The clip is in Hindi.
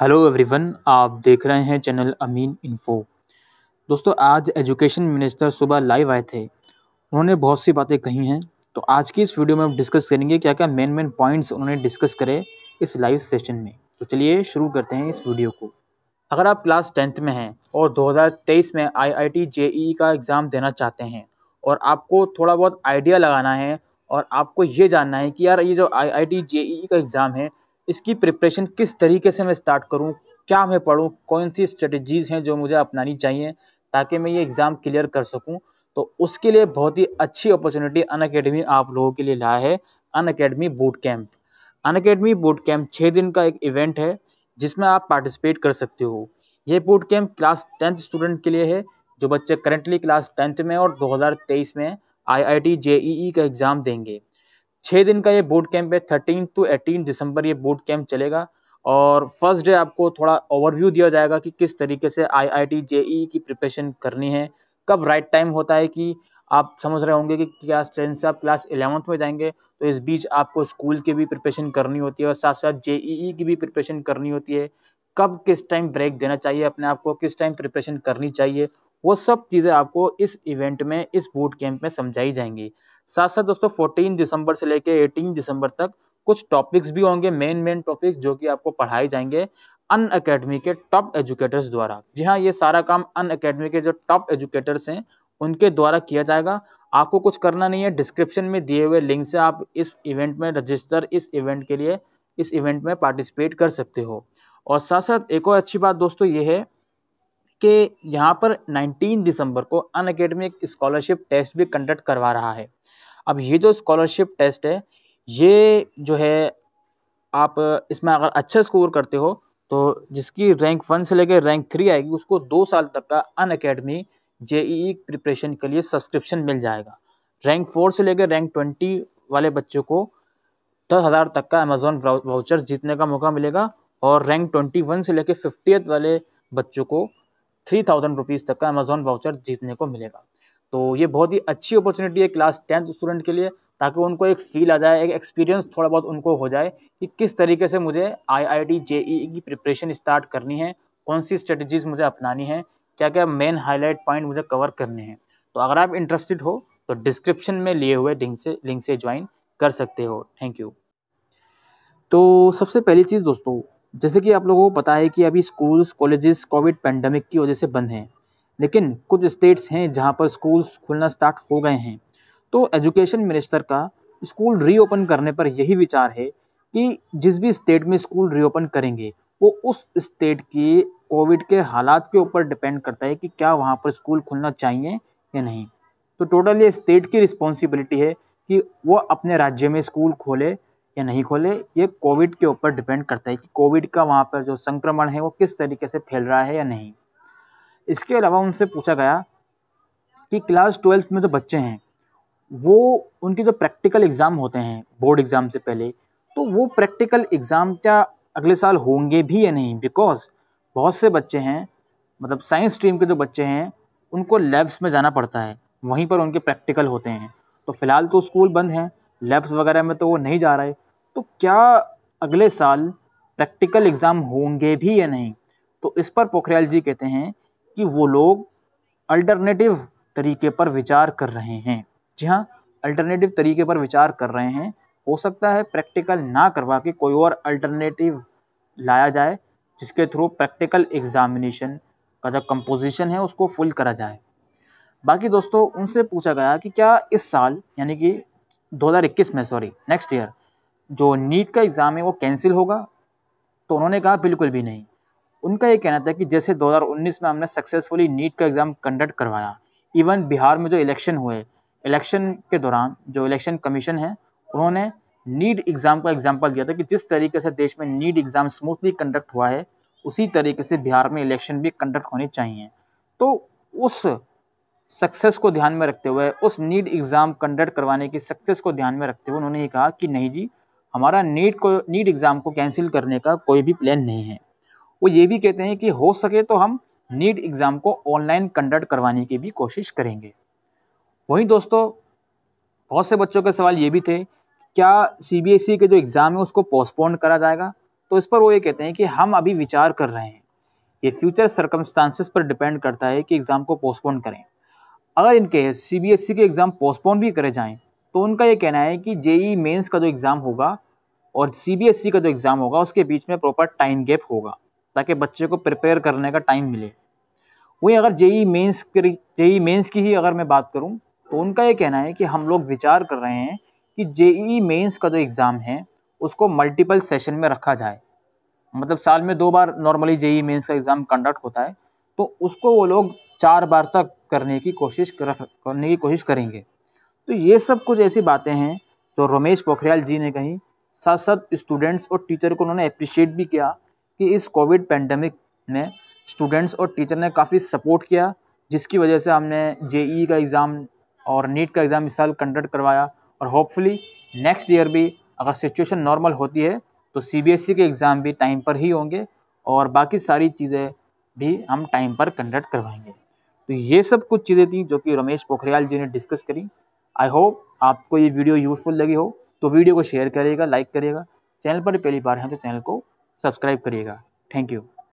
हेलो एवरीवन आप देख रहे हैं चैनल अमीन इन्फो दोस्तों आज एजुकेशन मिनिस्टर सुबह लाइव आए थे उन्होंने बहुत सी बातें कही हैं तो आज की इस वीडियो में हम डिस्कस करेंगे क्या क्या मेन मेन पॉइंट्स उन्होंने डिस्कस करे इस लाइव सेशन में तो चलिए शुरू करते हैं इस वीडियो को अगर आप क्लास टेंथ में हैं और 2023 में आई आई टी का एग्ज़ाम देना चाहते हैं और आपको थोड़ा बहुत आइडिया लगाना है और आपको ये जानना है कि यार ये जो आई आई टी का एग्ज़ाम है इसकी प्रिपरेशन किस तरीके से मैं स्टार्ट करूँ क्या मैं पढ़ूँ कौन सी स्ट्रेटजीज़ हैं जो मुझे अपनानी चाहिए ताकि मैं ये एग्ज़ाम क्लियर कर सकूँ तो उसके लिए बहुत ही अच्छी अपॉर्चुनिटी अन अकेडमी आप लोगों के लिए लाया है Unacademy boot camp Unacademy boot camp छः दिन का एक इवेंट है जिसमें आप पार्टिसिपेट कर सकते हो ये boot camp class tenth student के लिए है जो बच्चे करेंटली क्लास टेंथ में और 2023 में आई आई टी जे ई का एग्ज़ाम देंगे छः दिन का ये बूट कैंप है थर्टीन टू एटीन दिसंबर ये बूट कैंप चलेगा और फर्स्ट डे आपको थोड़ा ओवरव्यू दिया जाएगा कि किस तरीके से आई आई टी जेई की प्रिपरेशन करनी है कब राइट टाइम होता है कि आप समझ रहे होंगे कि क्लास टेंथ से आप क्लास एलेवंथ में जाएंगे तो इस बीच आपको स्कूल की भी प्रिपरेशन करनी होती है और साथ साथ ई की भी प्रिपरेशन करनी होती है कब किस टाइम ब्रेक देना चाहिए अपने आप को किस टाइम प्रिपरेशन करनी चाहिए वो सब चीज़ें आपको इस इवेंट में इस बूट कैंप में समझाई जाएंगी साथ साथ दोस्तों फोर्टीन दिसंबर से लेकर एटीन दिसंबर तक कुछ टॉपिक्स भी होंगे मेन मेन टॉपिक्स जो कि आपको पढ़ाए जाएंगे अन अकेडमी के टॉप एजुकेटर्स द्वारा जी हाँ ये सारा काम अन अकेडमी के जो टॉप एजुकेटर्स हैं उनके द्वारा किया जाएगा आपको कुछ करना नहीं है डिस्क्रिप्शन में दिए हुए लिंक से आप इस इवेंट में रजिस्टर इस इवेंट के लिए इस इवेंट में पार्टिसिपेट कर सकते हो और साथ साथ एक और अच्छी बात दोस्तों ये है कि यहाँ पर 19 दिसंबर को अन अकेडमिक स्कॉलरशिप टेस्ट भी कंडक्ट करवा रहा है अब ये जो स्कॉलरशिप टेस्ट है ये जो है आप इसमें अगर अच्छा स्कोर करते हो तो जिसकी रैंक वन से लेकर रैंक थ्री आएगी उसको दो साल तक का अन अकेडमी जे प्रिपरेशन के लिए सब्सक्रिप्शन मिल जाएगा रैंक फोर से लेकर रैंक ट्वेंटी वाले बच्चों को दस हज़ार तक का अमेजोन वाउचर जीतने का मौका मिलेगा और रैंक ट्वेंटी वन से लेकर फिफ्टियथ वाले बच्चों को थ्री थाउजेंड रुपीज़ तक का अमेजोन वाउचर जीतने को मिलेगा तो ये बहुत ही अच्छी अपॉर्चुनिटी है क्लास टेंथ स्टूडेंट के लिए ताकि उनको एक फील आ जाए एक एक्सपीरियंस थोड़ा बहुत उनको हो जाए कि किस तरीके से मुझे आई आई टी जे ई की प्रिपरेशन स्टार्ट करनी है कौन सी स्ट्रेटजीज़ मुझे अपनानी है क्या क्या मेन हाईलाइट पॉइंट मुझे कवर करने हैं तो अगर आप इंटरेस्टेड हो तो डिस्क्रिप्शन में लिए हुए लिंक से लिंक से ज्वाइन कर सकते हो थैंक यू तो सबसे पहली चीज़ दोस्तों जैसे कि आप लोगों को पता है कि अभी स्कूल्स कॉलेजेस कोविड पेंडेमिक की वजह से बंद हैं लेकिन कुछ स्टेट्स हैं जहां पर स्कूल्स खुलना स्टार्ट हो गए हैं तो एजुकेशन मिनिस्टर का स्कूल रीओपन करने पर यही विचार है कि जिस भी स्टेट में स्कूल रीओपन करेंगे वो उस स्टेट के कोविड के हालात के ऊपर डिपेंड करता है कि क्या वहाँ पर स्कूल खुलना चाहिए या नहीं तो टोटल ये स्टेट की रिस्पॉन्सिबिलिटी है कि वो अपने राज्य में स्कूल खोले या नहीं खोले ये कोविड के ऊपर डिपेंड करता है कि कोविड का वहाँ पर जो संक्रमण है वो किस तरीके से फैल रहा है या नहीं इसके अलावा उनसे पूछा गया कि क्लास ट्वेल्थ में जो बच्चे हैं वो उनके जो प्रैक्टिकल एग्ज़ाम होते हैं बोर्ड एग्ज़ाम से पहले तो वो प्रैक्टिकल एग्ज़ाम क्या अगले साल होंगे भी या नहीं बिकॉज बहुत से बच्चे हैं मतलब साइंस स्ट्रीम के जो बच्चे हैं उनको लैब्स में जाना पड़ता है वहीं पर उनके प्रैक्टिकल होते हैं तो फ़िलहाल तो स्कूल बंद हैं लैब्स वगैरह में तो वो नहीं जा रहा है तो क्या अगले साल प्रैक्टिकल एग्ज़ाम होंगे भी या नहीं तो इस पर पोखरियाल जी कहते हैं कि वो लोग अल्टरनेटिव तरीके पर विचार कर रहे हैं जी हाँ अल्टरनेटिव तरीके पर विचार कर रहे हैं हो सकता है प्रैक्टिकल ना करवा के कोई और अल्टरनेटिव लाया जाए जिसके थ्रू प्रैक्टिकल एग्जामिनेशन का जो कंपोजिशन है उसको फुल करा जाए बाकी दोस्तों उनसे पूछा गया कि क्या इस साल यानी कि 2021 में सॉरी नेक्स्ट ईयर जो नीट का एग्ज़ाम है वो कैंसिल होगा तो उन्होंने कहा बिल्कुल भी नहीं उनका ये कहना था कि जैसे 2019 में हमने सक्सेसफुली नीट का एग्ज़ाम कंडक्ट करवाया इवन बिहार में जो इलेक्शन हुए इलेक्शन के दौरान जो इलेक्शन कमीशन है उन्होंने नीट एग्ज़ाम का एग्जाम्पल दिया था कि जिस तरीके से देश में नीट एग्ज़ाम स्मूथली कंडक्ट हुआ है उसी तरीके से बिहार में इलेक्शन भी कंडक्ट होने चाहिए तो उस सक्सेस को ध्यान में रखते हुए उस नीट एग्ज़ाम कंडक्ट करवाने की सक्सेस को ध्यान में रखते हुए उन्होंने ये कहा कि नहीं जी हमारा नीट को नीट एग्ज़ाम को कैंसिल करने का कोई भी प्लान नहीं है वो ये भी कहते हैं कि हो सके तो हम नीट एग्ज़ाम को ऑनलाइन कंडक्ट करवाने की भी कोशिश करेंगे वहीं दोस्तों बहुत से बच्चों के सवाल ये भी थे क्या सी e के जो एग्ज़ाम है उसको पोस्टपोन करा जाएगा तो इस पर वो ये कहते हैं कि हम अभी विचार कर रहे हैं ये फ्यूचर सर्कमस्टांसिस पर डिपेंड करता है कि एग्ज़ाम को पोस्टपोन करें अगर इनके सी बी एस ई के एग्ज़ाम पोस्टपोन भी करे जाएँ तो उनका ये कहना है कि जेई मेंस e का जो एग्ज़ाम होगा और सी बी एस ई का जो एग्ज़ाम होगा उसके बीच में प्रॉपर टाइम गैप होगा ताकि बच्चे को प्रिपेयर करने का टाइम मिले वहीं अगर जेई मेंस जेई मेंस की ही अगर मैं बात करूं तो उनका ये कहना है कि हम लोग विचार कर रहे हैं कि जेई मेन्स e का जो एग्ज़ाम है उसको मल्टीपल सेशन में रखा जाए मतलब साल में दो बार नॉर्मली जेई मेन्स का एग्ज़ाम कंडक्ट होता है तो उसको वो लोग चार बार तक करने की कोशिश कर, करने की कोशिश करेंगे तो ये सब कुछ ऐसी बातें हैं जो रमेश पोखरियाल जी ने कहीं साथ साथ स्टूडेंट्स और टीचर को उन्होंने अप्रिशिएट भी किया कि इस कोविड पेंडेमिक ने स्टूडेंट्स और टीचर ने काफ़ी सपोर्ट किया जिसकी वजह से हमने जे e का एग्ज़ाम और नीट का एग्ज़ाम इस साल कंडक्ट करवाया और होपफुली नेक्स्ट ईयर भी अगर सिचुएशन नॉर्मल होती है तो सी e के एग्ज़ाम भी टाइम पर ही होंगे और बाकी सारी चीज़ें भी हम टाइम पर कंडक्ट करवाएंगे तो ये सब कुछ चीज़ें थी जो कि रमेश पोखरियाल जी ने डिस्कस करी आई होप आपको ये वीडियो यूज़फुल लगी हो तो वीडियो को शेयर करिएगा लाइक करिएगा चैनल पर पहली बार हैं तो चैनल को सब्सक्राइब करिएगा थैंक यू